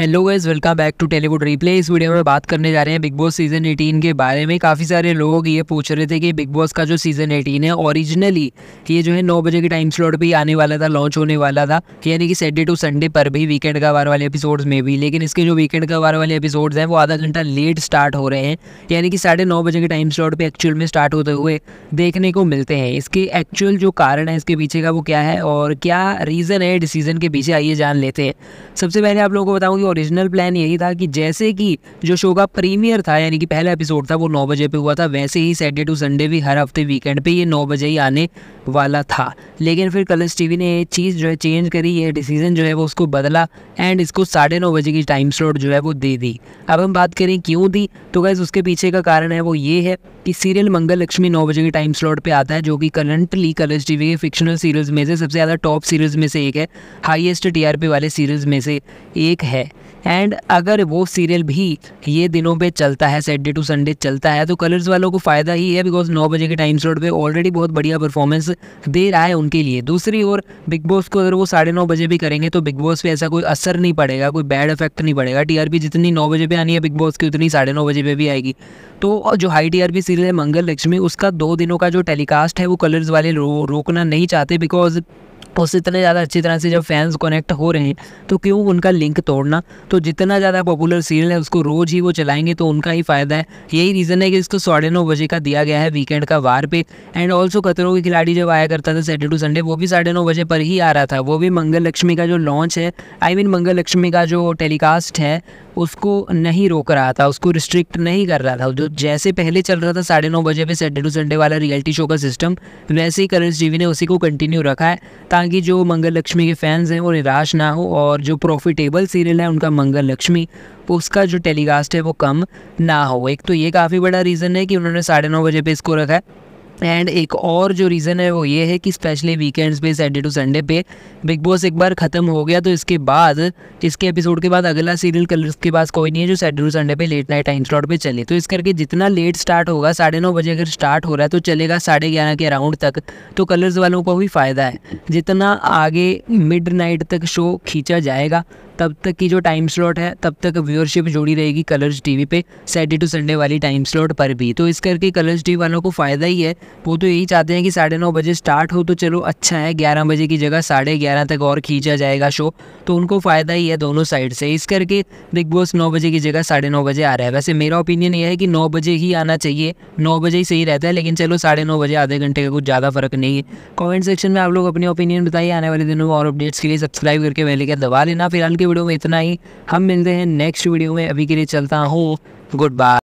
hello guys welcome back to Tellywood replay इस video में बात करने जा रहे हैं बिग बॉस सीजन 18 के बारे में काफ़ी सारे लोग ये पूछ रहे थे कि बिग बॉस का जो सीज़न 18 है ओरिजिनली ये जो है नौ बजे के टाइम स्लॉट पे ही आने वाला था लॉन्च होने वाला था यानी कि सैटरडे टू संडे पर भी वीकेंड का वार वाले एपिसोड्स में भी लेकिन इसके जो वीकेंड का वार वाले एपिसोड्स हैं वो आधा घंटा लेट स्टार्ट हो रहे हैं यानी कि साढ़े बजे के टाइम स्लॉट पर एक्चुअल में स्टार्ट होते हुए देखने को मिलते हैं इसके एक्चुअल जो कारण है इसके पीछे का वो क्या है और क्या रीज़न है डिसीजन के पीछे आइए जान लेते हैं सबसे पहले आप लोगों को बताऊँगी ओरिजिनल प्लान यही था कि जैसे कि जो शो का प्रीमियर था यानी कि पहला एपिसोड था वो नौ बजे पे हुआ था वैसे ही सैटरडे टू संडे भी हर हफ्ते वीकेंड पे ये नौ बजे ही आने वाला था लेकिन फिर कलर्स टीवी ने ये चीज़ जो है चेंज करी ये डिसीजन जो है वो उसको बदला एंड इसको साढ़े नौ बजे की टाइम स्लॉट जो है वो दे दी अब हम बात करें क्यों दी तो गैस उसके पीछे का कारण है वो ये है कि सीरियल मंगल लक्ष्मी नौ बजे के टाइम स्लॉट पे आता है जो कि करंटली कलर्स टीवी के फिक्शनल सीरियल्स में से सबसे ज़्यादा टॉप सीरियल्स में से एक है हाईएस्ट टीआरपी वाले सीरियल्स में से एक है एंड अगर वो सीरियल भी ये दिनों पे चलता है सैटरडे टू संडे चलता है तो कलर्स वालों को फ़ायदा ही है बिकॉज नौ बजे के टाइम स्लॉट पे ऑलरेडी बहुत बढ़िया परफॉर्मेंस दे रहा है उनके लिए दूसरी ओर बिग बॉस को अगर वो साढ़े नौ बजे भी करेंगे तो बिग बॉस पे ऐसा कोई असर नहीं पड़ेगा कोई बैड इफेक्ट नहीं पड़ेगा टी जितनी नौ बजे पर आनी है बिग बॉस की उतनी साढ़े नौ बजे पे भी आएगी तो जो हाई टीआरपी सीरियल है मंगल लक्ष्मी उसका दो दिनों का जो टेलीकास्ट है वो कलर्स वाले रो, रोकना नहीं चाहते बिकॉज उससे इतने ज़्यादा अच्छी तरह से जब फैंस कनेक्ट हो रहे हैं तो क्यों उनका लिंक तोड़ना तो जितना ज़्यादा पॉपुलर सीरियल है उसको रोज़ ही वो चलाएंगे तो उनका ही फ़ायदा है यही रीज़न है कि इसको साढ़े नौ बजे का दिया गया है वीकेंड का वार पे एंड ऑल्सो खतरों के खिलाड़ी जब आया करता था सैटरडे टू संडे वो भी साढ़े नौ बजे पर ही आ रहा था वो भी मंगल लक्ष्मी का जो लॉन्च है I I mean mean, Mangal Lakshmi का जो टेलीकास्ट है उसको नहीं रोक रहा था उसको रिस्ट्रिक्ट नहीं कर रहा था जो जैसे पहले चल रहा था साढ़े नौ बजे पे सैटरडे टू संडे वाला रियलिटी शो का सिस्टम वैसे ही करण टीवी ने उसी को कंटिन्यू रखा है ताकि जो मंगल लक्ष्मी के फैंस हैं वो निराश ना हो और जो प्रॉफिटेबल सीरियल है उनका मंगल लक्ष्मी उसका जो टेलीकास्ट है वो कम ना हो एक तो ये काफ़ी बड़ा रीज़न है कि उन्होंने साढ़े नौ बजे पे इसको रखा है एंड एक और जो रीज़न है वो ये है कि स्पेशली वीकेंड्स पे सैटरडे टू संडे पे बिग बॉस एक बार ख़त्म हो गया तो इसके बाद इसके एपिसोड के बाद अगला सीरियल कलर्स के पास कोई नहीं है जो सैटरडे टू संडे पे लेट नाइट टाइम स्लॉट पे चले तो इस करके जितना लेट स्टार्ट होगा साढ़े नौ बजे अगर स्टार्ट हो रहा है तो चलेगा साढ़े ग्यारह के अराउंड तक तो कलर्स वालों को भी फ़ायदा है जितना आगे मिड नाइट तक शो खींचा जाएगा तब तक की जो टाइम स्लॉट है तब तक व्यूअरशिप जुड़ी रहेगी कलर्स टीवी पे सैटरडे टू संडे वाली टाइम स्लॉट पर भी तो इस करके कलर्स टीवी वालों को फ़ायदा ही है वो तो यही चाहते हैं कि साढ़े नौ बजे स्टार्ट हो तो चलो अच्छा है ग्यारह बजे की जगह साढ़े ग्यारह तक और खींचा जाएगा शो तो उनको फ़ायदा ही है दोनों साइड से इस करके बिग बॉस नौ बजे की जगह साढ़े नौ बजे आ रहा है वैसे मेरा ओपिनियन ये है कि नौ बजे ही आना चाहिए नौ बजे ही सही रहता है लेकिन चलो साढ़े नौ बजे आधे घंटे का कुछ ज़्यादा फ़र्क नहीं है कमेंट सेक्शन में आप लोग अपने ओपिनियन बताइए आने वाले दिनों और अपडेट्स के लिए सब्सक्राइब करके मैं लेकर दबा लेना फिलहाल के वीडियो में इतना ही हम मिलते हैं नेक्स्ट वीडियो में अभी के लिए चलता हूँ गुड बाय